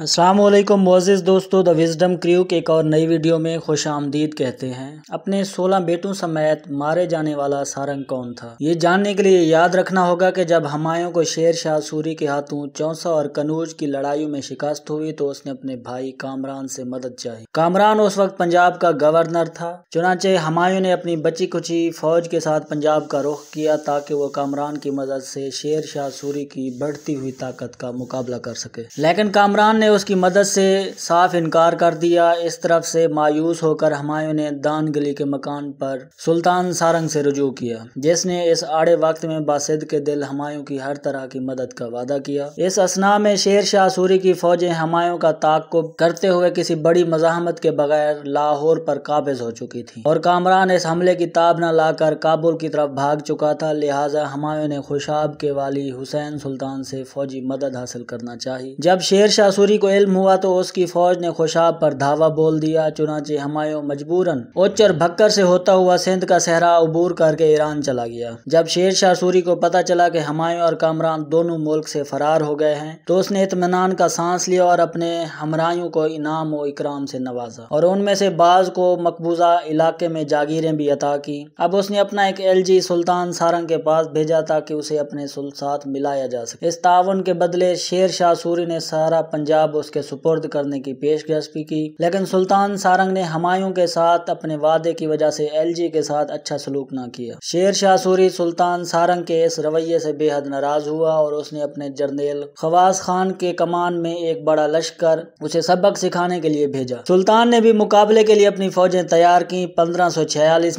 असलम मोजिज दोस्तों the wisdom crew के एक और नई वीडियो में खुश आमदीद कहते हैं अपने 16 बेटों समेत मारे जाने वाला सारंग कौन था ये जानने के लिए याद रखना होगा कि जब हमायों को शेर शाह सूरी के हाथों चौसा और कनूज की लड़ाइयों में शिकस्त हुई तो उसने अपने भाई कामरान से मदद चाही कामरान उस वक्त पंजाब का गवर्नर था चुनाचे हमायों ने अपनी बची कुची फौज के साथ पंजाब का रुख किया ताकि वो कामरान की मदद से शेर शाह सूरी की बढ़ती हुई ताकत का मुकाबला कर सके लेकिन कामरान ने उसकी मदद से साफ इनकार कर दिया इस तरफ से मायूस होकर हमायूं ने दान गली के मकान पर सुल्तान सारंग से रजू किया जिसने इस आड़े वक्त में बासिद के दिल हमायूं की हर तरह की मदद का वादा किया इस असना में शेर शाह सूरी की फौजें हमायूं का ताकुब करते हुए किसी बड़ी मजामत के बगैर लाहौर पर काबिज हो चुकी थी और कामरान इस हमले की ताब न लाकर काबुल की तरफ भाग चुका था लिहाजा हमायूं ने खुशाब के वाली हुसैन सुल्तान से फौजी मदद हासिल करना चाहिए जब शेर शाह सूरी मुल्की को इल्म हुआ तो उसकी फौज ने खुशाब पर धावा बोल दिया चुनाचे हमायों मजबूरन ओचर भक्कर से होता हुआ सिंध का सहरा अबूर करके ईरान चला गया जब शेर शाह सूरी को पता चला कि हमायों और कामरान दोनों मुल्क से फरार हो गए हैं तो उसने इतमान का सांस लिया और अपने हमरायों को इनाम और इकराम से नवाजा और उनमें से बाज को मकबूजा इलाके में जागीरें भी अता की अब उसने अपना एक एल जी सुल्तान सारंग के पास भेजा ताकि उसे अपने साथ मिलाया जा सके इस तावन के बदले शेर शाह सूरी ने सारा पंजाब किताब उसके सुपुर्द करने की पेशकश भी की लेकिन सुल्तान सारंग ने हमायूं के साथ अपने वादे की वजह से एलजी के साथ अच्छा सलूक न किया शेर शाह सूरी सुल्तान सारंग के इस रवैये से बेहद नाराज हुआ और उसने अपने जर्नेल खवास खान के कमान में एक बड़ा लश्कर उसे सबक सिखाने के लिए भेजा सुल्तान ने भी मुकाबले के लिए अपनी फौजें तैयार की पंद्रह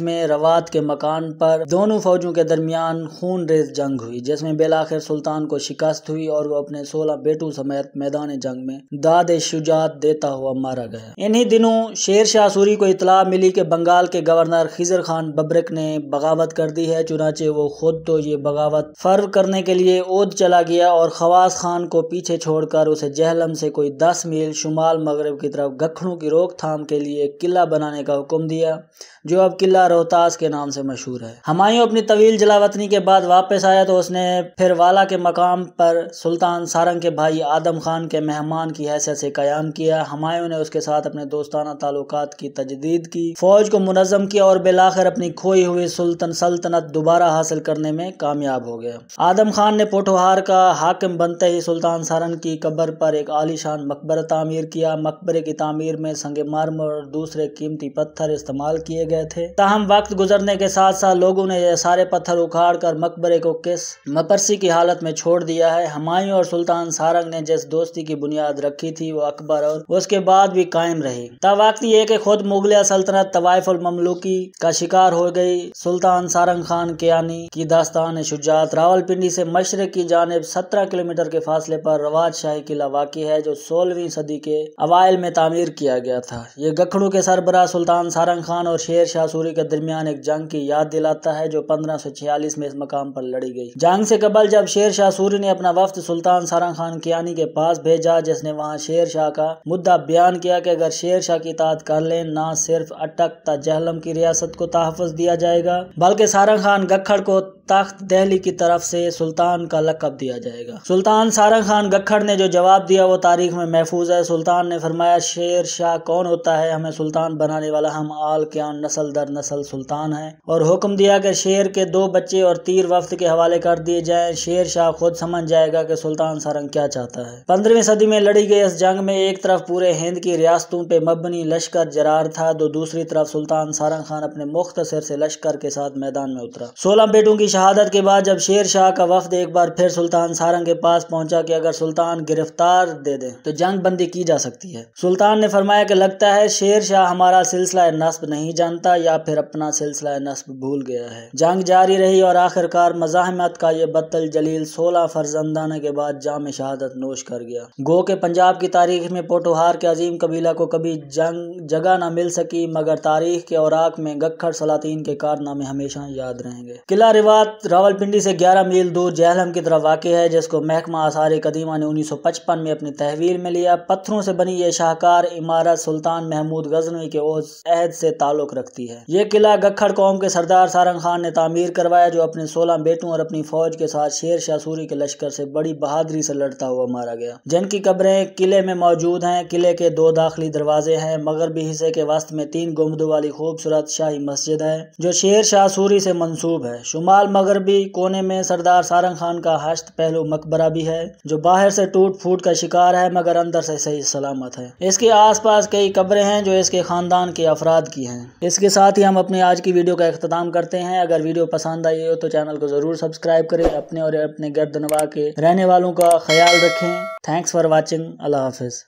में रवात के मकान पर दोनों फौजों के दरमियान खून रेज जंग हुई जिसमें बेलाखिर सुल्तान को शिकस्त हुई और वो अपने सोलह बेटों समेत मैदान जंग में में दाद शुजात देता हुआ मारा गया इन्हीं दिनों शेर शाह सूरी को इतला मिली कि बंगाल के गवर्नर खिजर खान बबरक ने बगावत कर दी है चुनाचे वो खुद तो ये बगावत फर्व करने के लिए ओद चला गया और खवास खान को पीछे छोड़कर उसे जहलम से कोई दस मील शुमाल मगरब की तरफ गखड़ों की रोकथाम के लिए किला बनाने का हुक्म दिया जो अब किला रोहतास के नाम से मशहूर है हमायूं अपनी तवील जलावतनी के बाद वापस आया तो उसने फिर वाला के मकाम पर सुल्तान सारंग के भाई आदम खान के मेहमान कप्तान की हैसियत से क्याम किया हमायों ने उसके साथ अपने दोस्ताना ताल्लुक की तजदीद की फौज को मुनजम किया और बिलाखिर अपनी खोई हुई सुल्तन सल्तनत दोबारा हासिल करने में कामयाब हो गया आदम खान ने पोठोहार का हाकिम बनते ही सुल्तान सारन की कब्र पर एक आलिशान मकबर तामीर किया मकबरे की तामीर में संग मार्म और दूसरे कीमती पत्थर इस्तेमाल किए गए थे ताहम वक्त गुजरने के साथ साथ लोगों ने यह सारे पत्थर उखाड़ कर मकबरे को किस मपरसी की हालत में छोड़ दिया है हमायूं और सुल्तान सारंग ने जिस दोस्ती की बुनियाद बुनियाद रखी थी वो अकबर और उसके बाद भी कायम रहे वक्त ये कि खुद मुगलिया सल्तनत तवाइफ और ममलुकी का शिकार हो गई सुल्तान सारंग खान कियानी की दास्तान शुजात रावलपिंडी से मशरक की जानब सत्रह किलोमीटर के फासले पर रवाज शाही किला वाकई है जो सोलहवीं सदी के अवाइल में तामीर किया गया था ये गखड़ू के सरबरा सुल्तान सारंग खान और शेर शाह सूरी के दरमियान एक जंग की याद दिलाता है जो पंद्रह सौ छियालीस में इस मकाम पर लड़ी गई जंग से कबल जब शेर शाह सूरी ने अपना वफ्त सुल्तान सारंग खान कियानी के पास भेजा जिस ने वहाँ शेर शाह का मुद्दा बयान किया कि अगर शेर शाह की इतात कर लें ना सिर्फ अटक तहलम की रियासत को तहफ़ दिया जाएगा बल्कि सारंग खान गखड़ को तख्त दहली की तरफ से सुल्तान का लकब दिया जाएगा सुल्तान सारंग खान गखड़ ने जो जवाब दिया वो तारीख में महफूज है सुल्तान ने फरमाया शेर शाह कौन होता है हमें सुल्तान बनाने वाला हम आल क्या नसल दर नसल सुल्तान है और हुक्म दिया कि शेर के दो बच्चे और तीर वफ्त के हवाले कर दिए जाए शेर शाह खुद समझ जाएगा कि सुल्तान सारंग क्या चाहता है पंद्रहवीं सदी में लड़ी गई इस जंग में एक तरफ पूरे हिंद की रियासतों पर मबनी लश्कर जरार था तो दूसरी तरफ सुल्तान सारंग खान अपने मुख्तर से लश्कर के साथ मैदान में उतरा सोलह बेटों की शहादत के बाद जब शेर शाह का वफद एक बार फिर सुल्तान सारंग के पास पहुंचा कि अगर सुल्तान गिरफ्तार दे दे तो जंग बंदी की जा सकती है सुल्तान ने फरमाया कि लगता है शेर शाह हमारा सिलसिला नस्ब नहीं जानता या फिर अपना सिलसिला नस्ब भूल गया है जंग जारी रही और आखिरकार मजाहमत का ये बत्तल जलील सोलह फर्जंदाना के बाद जाम शहादत नोश कर गया गो के पंजाब की तारीख में पोटोहार के अजीम कबीला को कभी जंग जगह न मिल सकी मगर तारीख के औराक में गखड़ सलातीन के कारनामे हमेशा याद रहेंगे किला रिवाज बात रावलपिंडी से 11 मील दूर जहलम की तरफ वाक़ है जिसको महकमा आसार कदीमा ने 1955 में अपनी तहवीर में लिया पत्थरों से बनी यह शाहकार इमारत सुल्तान महमूद गजनवी के अहद से ताल्लुक रखती है ये किला गखड़ कौम के सरदार सारंग खान ने तामीर करवाया जो अपने सोलह बेटों और अपनी फौज के साथ शेर शाह सूरी के लश्कर से बड़ी बहादुरी से लड़ता हुआ मारा गया जिनकी कब्रें किले में मौजूद हैं किले के दो दाखिली दरवाजे हैं मगरबी हिस्से के वस्त में तीन गुमदों वाली खूबसूरत शाही मस्जिद है जो शेर शाह सूरी से मनसूब है शुमाल मगरबी कोने में सरदार सारंग खान का हस्त पहलू मकबरा भी है जो बाहर से टूट फूट का शिकार है मगर अंदर से सही सलामत है इसके आसपास कई कब्रें हैं जो इसके खानदान के अफराद की हैं इसके साथ ही हम अपने आज की वीडियो का अख्ताम करते हैं अगर वीडियो पसंद आई हो तो चैनल को जरूर सब्सक्राइब करें अपने और अपने गर्दनवा के रहने वालों का ख्याल रखें थैंक्स फॉर वॉचिंग अल्लाह हाफिज़